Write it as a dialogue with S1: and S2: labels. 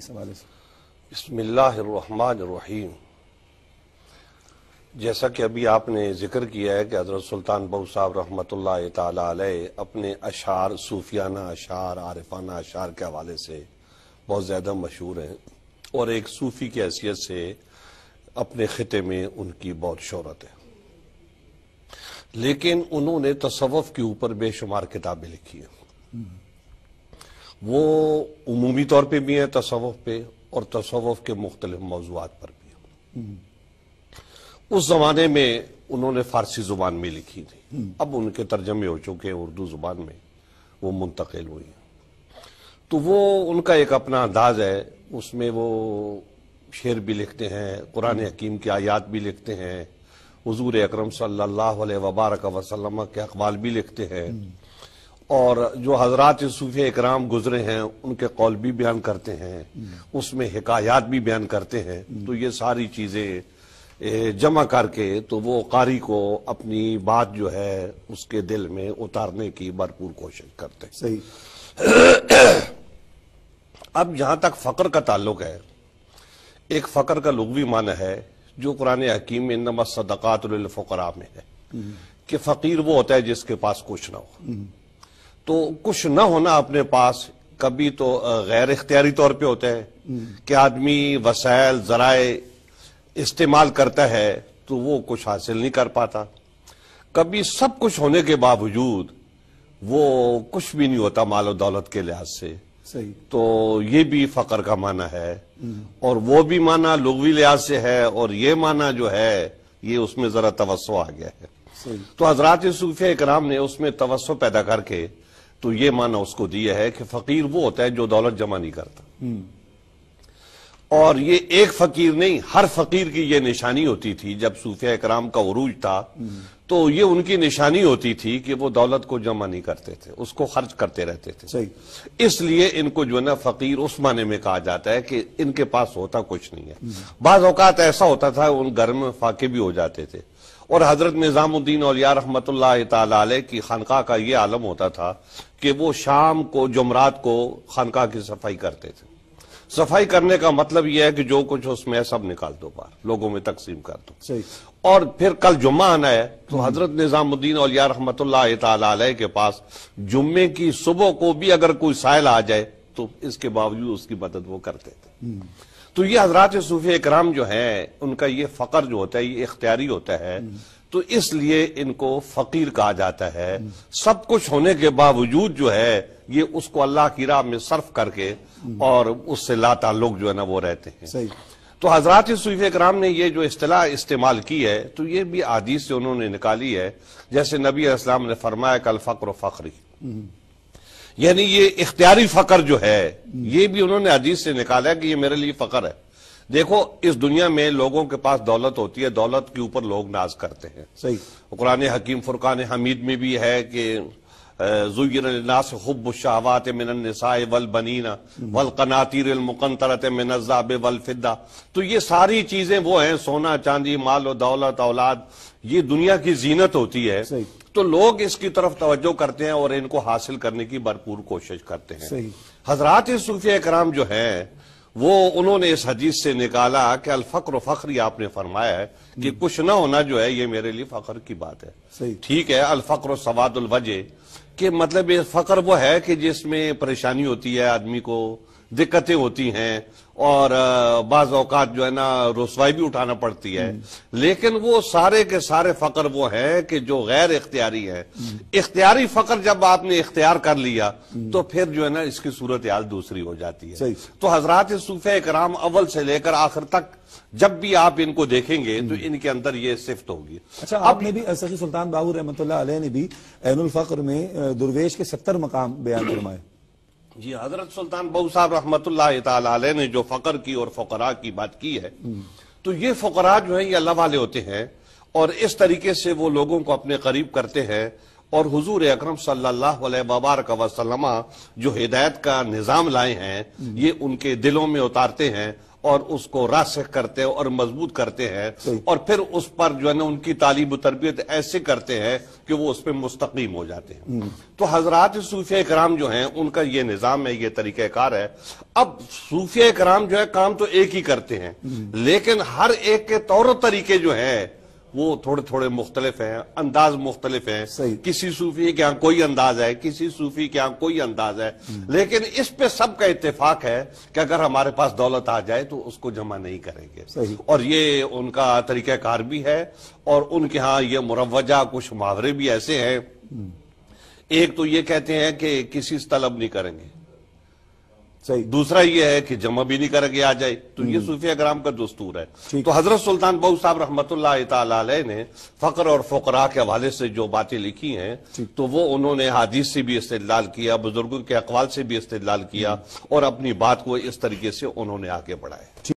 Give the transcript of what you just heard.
S1: बसमीम जैसा कि अभी आपने जिक्र किया है कि हज़रत सुल्तान बहू साहब रहमत अपने अशार सूफियाना अशार आरिफाना अशार के हवाले से बहुत ज़्यादा मशहूर है और एक सूफ़ी की हैसियत से अपने ख़िते में उनकी बहुत शहरत है लेकिन उन्होंने तसवफ़ के ऊपर बेशुमार किताबें लिखी है वो अमूमी तौर पर भी हैं तसवफ पे और तसवफ के मुख्तलिफ मौजूद पर भी हैं उस ज़माने में उन्होंने फारसी ज़ुबान में लिखी थी अब उनके तर्जमे हो चुके हैं उर्दू ज़ुबान में वो मुंतकिल हुई हैं तो वो उनका एक अपना अंदाज है उसमें वो शेर भी लिखते हैं कुरान हकीम की आयात भी लिखते हैं हजूर अक्रम सल्ला वबारक वसलम के अकबाल भी लिखते हैं और जो हजरत सूफे इकराम गुजरे हैं उनके कौल भी बयान करते हैं उसमें हिकायात भी बयान करते हैं तो ये सारी चीज़ें जमा करके तो वो कारी को अपनी बात जो है उसके दिल में उतारने की भरपूर कोशिश करते हैं सही अब जहाँ तक फकर का ताल्लुक है एक फकर का लुगवी माना है जो कुरान हकीम में नमस सदक़ातफ़रा में है कि फ़कीर वो होता है जिसके पास कुछ ना हो हम्म। तो कुछ ना होना अपने पास कभी तो गैर इख्तियारी तौर पर होता है हम्म। कि आदमी वसाइल जराए इस्तेमाल करता है तो वो कुछ हासिल नहीं कर पाता कभी सब कुछ होने के बावजूद वो कुछ भी नहीं होता मालो दौलत के लिहाज से सही तो ये भी फकर का माना है हम्म। और वो भी माना लुगवी लिहाज से है और ये माना जो है ये उसमें जरा तवस्व आ गया है तो हजरात सूफिया इकराम ने उसमें तवस्व पैदा करके तो ये माना उसको दिया है कि फकीर वो होता है जो दौलत जमा नहीं करता और ये एक फकीर नहीं हर फकीर की ये निशानी होती थी जब सूफिया कराम का उरूज था तो ये उनकी निशानी होती थी कि वो दौलत को जमा नहीं करते थे उसको खर्च करते रहते थे इसलिए इनको जो है ना फकीर उस माने में कहा जाता है कि इनके पास होता कुछ नहीं है बाज ऐसा होता था उन घर में फाके भी हो जाते थे और हज़रत निज़ामुद्दीन औलिया रहमत तला की खानका का ये आलम होता था कि वो शाम को जमरात को खानका की सफाई करते थे सफाई करने का मतलब यह है कि जो कुछ उसमें सब निकाल दो बाहर लोगों में तकसीम कर दो और फिर कल जुम्मा आना है तो हम्म। हजरत निजामुद्दीन औलिया रहमत तला के पास जुम्मे की सुबह को भी अगर कोई साइल आ जाए तो इसके बावजूद उसकी मदद वो करते थे हम्म। तो ये हजरात सूफी कराम जो है उनका ये फ़कर जो होता है ये इख्तियारी होता है तो इसलिए इनको फ़कीर कहा जाता है सब कुछ होने के बावजूद जो है ये उसको अल्लाह की राह में सर्फ करके और उससे लाता लोग जो है ना वो रहते हैं सही तो हजरत सूफी कराम ने ये जो अतलाह इस्तेमाल की है तो ये भी आदि से उन्होंने निकाली है जैसे नबी इस्लाम ने फरमाया कल फ़क्र फखरी हम्म। यानी ये इख्तियारी फकर जो है ये भी उन्होंने हदीस से निकाला कि ये मेरे लिए फकर है देखो इस दुनिया में लोगों के पास दौलत होती है दौलत के ऊपर लोग नाज करते हैं सही कुरान हकीम फुरकान हमीद में भी है कि जुयनास हब शाहवात मिनसाए वल बनीना वल कनातिर मुकंतरत वल फिदा तो ये सारी चीजें वो हैं सोना चांदी माल और दौलत औलाद ये दुनिया की जीनत होती है तो लोग इसकी तरफ तवज्जो करते हैं और इनको हासिल करने की भरपूर कोशिश करते हैं हजरात सूफिया कराम जो है वो उन्होंने इस हदीस से निकाला कि अलफक्र ये आपने फरमाया है कि हम्म। कुछ ना होना जो है ये मेरे लिए फख्र की बात है ठीक है अलफक्र सवादुल वजह के मतलब ये फख्र वो है कि जिसमें परेशानी होती है आदमी को दिक्कतें होती हैं और बाज अवकात जो है ना रसवाई भी उठाना पड़ती है हम्म। लेकिन वो सारे के सारे फकर वो हैं कि जो गैर इख्तियारी है इख्तियारी फकर जब आपने इख्तियार कर लिया हम्म। तो फिर जो है ना इसकी सूरत हाल दूसरी हो जाती है तो हजरात सूफे कराम अव्वल से लेकर आखिर तक जब भी आप इनको देखेंगे तो हम्म। इनके अंदर ये सिफ्त होगी अच्छा आपने भी सुल्तान बाबू रहमत ने भी एनुल फकर में दुर्वेश के सत्तर मकाम बयान फरमाए जी हजरत सुल्तान बहू साहब रहमत ने जो फ़कर की और फ़करा की बात की है तो ये फ़करा जो है ये अल्लाह वाले होते हैं और इस तरीके से वो लोगों को अपने करीब करते हैं और हुजूर अकरम सल्लल्लाहु अलैहि वबारक वसलमा जो हिदायत का निज़ाम लाए हैं ये उनके दिलों में उतारते हैं और उसको रास करते हैं और मजबूत करते हैं और फिर उस पर जो है ना उनकी तालीम तरबियत ऐसे करते हैं कि वो उस पर मुस्तकीम हो जाते हैं हम्म। तो हजरात सूफिया कराम जो है उनका ये निज़ाम है ये तरीक़ाकार है अब सूफिया कराम जो है काम तो एक ही करते हैं हम्म। लेकिन हर एक के तौर तरीके जो है वो थोड़े थोड़े मुख्तलिफ हैं अंदाज मुख्तलिफ हैं किसी सूफी के यहाँ कोई अंदाज है किसी सूफी के यहाँ कोई अंदाज है हम्म। लेकिन इस पे सबका इतफाक है कि अगर हमारे पास दौलत आ जाए तो उसको जमा नहीं करेंगे और ये उनका तरीक़ाकार भी है और उनके यहाँ ये मुरवजा कुछ मुहावरे भी ऐसे हैं हम्म। एक तो ये कहते हैं कि किसी से तलब नहीं करेंगे सही दूसरा यह है कि जमा भी नहीं करके आ जाए तो ये हम्म। सूफिया ग्राम का दस्तूर है तो हजरत सुल्तान बहु साहब रहमत ने फकर और फकरा के हवाले से जो बातें लिखी हैं तो वो उन्होंने हादिस से भी इस्तेलाल किया बुजुर्गों के अकवाल से भी इस्तेदाल किया हम्म। और अपनी बात को इस तरीके से उन्होंने आगे बढ़ाया